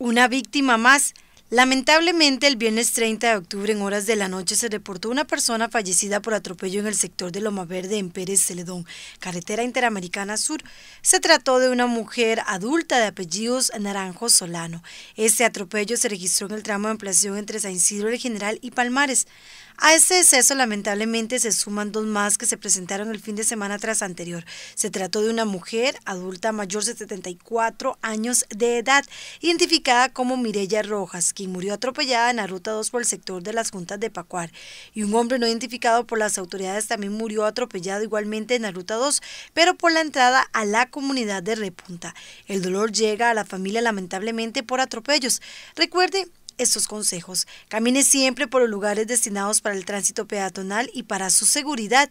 una víctima más Lamentablemente, el viernes 30 de octubre en horas de la noche se reportó una persona fallecida por atropello en el sector de Loma Verde en Pérez Celedón, carretera interamericana sur. Se trató de una mujer adulta de apellidos Naranjo Solano. Este atropello se registró en el tramo de ampliación entre San Isidro el General y Palmares. A este exceso, lamentablemente se suman dos más que se presentaron el fin de semana tras anterior. Se trató de una mujer adulta mayor de 74 años de edad, identificada como Mirella Rojas, quien murió atropellada en la ruta 2 por el sector de las juntas de Pacuar, y un hombre no identificado por las autoridades también murió atropellado igualmente en la ruta 2, pero por la entrada a la comunidad de Repunta. El dolor llega a la familia lamentablemente por atropellos. Recuerde estos consejos. Camine siempre por los lugares destinados para el tránsito peatonal y para su seguridad.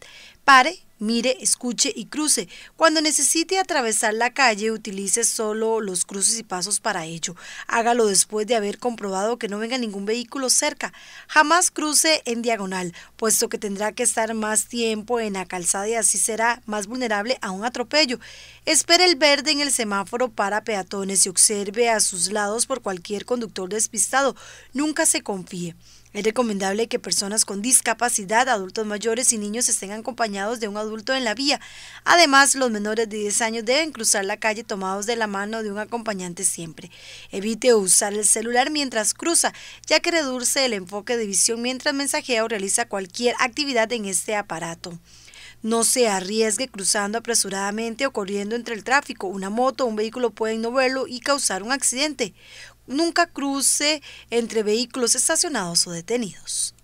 Pare, mire, escuche y cruce. Cuando necesite atravesar la calle, utilice solo los cruces y pasos para ello. Hágalo después de haber comprobado que no venga ningún vehículo cerca. Jamás cruce en diagonal, puesto que tendrá que estar más tiempo en la calzada y así será más vulnerable a un atropello. Espere el verde en el semáforo para peatones y observe a sus lados por cualquier conductor despistado. Nunca se confíe. Es recomendable que personas con discapacidad, adultos mayores y niños estén acompañados de un adulto en la vía. Además, los menores de 10 años deben cruzar la calle tomados de la mano de un acompañante siempre. Evite usar el celular mientras cruza, ya que reduce el enfoque de visión mientras mensajea o realiza cualquier actividad en este aparato. No se arriesgue cruzando apresuradamente o corriendo entre el tráfico. Una moto o un vehículo pueden no verlo y causar un accidente. Nunca cruce entre vehículos estacionados o detenidos.